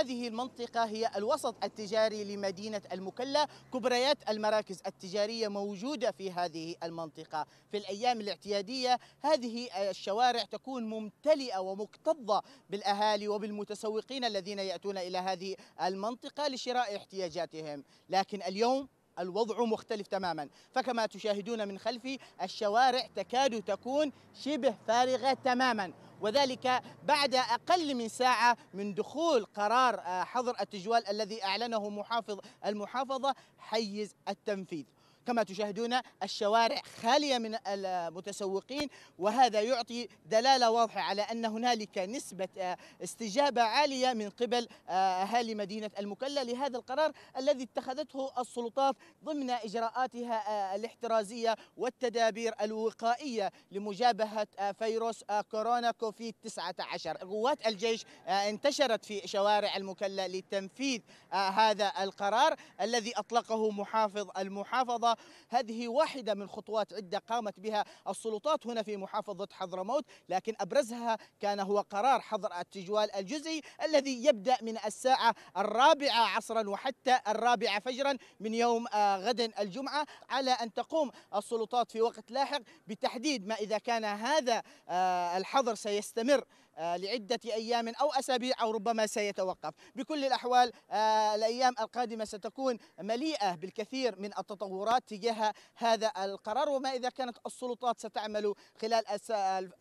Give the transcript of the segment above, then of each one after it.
هذه المنطقة هي الوسط التجاري لمدينة المكلا كبريات المراكز التجارية موجودة في هذه المنطقة في الأيام الاعتيادية هذه الشوارع تكون ممتلئة ومكتظة بالأهالي وبالمتسوقين الذين يأتون إلى هذه المنطقة لشراء احتياجاتهم لكن اليوم الوضع مختلف تماما فكما تشاهدون من خلفي الشوارع تكاد تكون شبه فارغة تماما وذلك بعد أقل من ساعة من دخول قرار آه، حظر التجوال الذي أعلنه محافظ المحافظة حيز التنفيذ كما تشاهدون الشوارع خالية من المتسوقين وهذا يعطي دلالة واضحة على أن هنالك نسبة آه، استجابة عالية من قبل آه، أهالي مدينة المكلا لهذا القرار الذي اتخذته السلطات ضمن إجراءاتها آه، الاحترازية والتدابير الوقائية لمجابهة فيروس كورونا كوفيد 19 قوات الجيش انتشرت في شوارع المكلا لتنفيذ هذا القرار الذي أطلقه محافظ المحافظة هذه واحدة من خطوات عدة قامت بها السلطات هنا في محافظة حضرموت لكن أبرزها كان هو قرار حظر التجوال الجزئي الذي يبدأ من الساعة الرابعة عصرا وحتى الرابعة فجرا من يوم آه، غد الجمعة على أن تقوم السلطات في وقت لاحق بتحديد ما إذا كان هذا آه، الحظر سيستمر آه، لعدة أيام أو أسابيع أو ربما سيتوقف بكل الأحوال آه، الأيام القادمة ستكون مليئة بالكثير من التطورات تجاه هذا القرار وما إذا كانت السلطات ستعمل خلال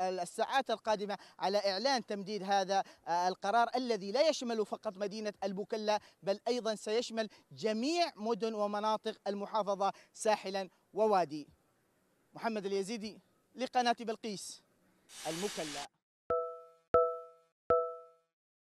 الساعات القادمة على إعلان تمديد هذا آه، القرار الذي لا يشمل فقط مدينة البوكلة بل أيضا سيشمل جميع مدن ومناطق المحافظة ساحلا ووادي محمد اليزيدي لقناة بلقيس المكلأ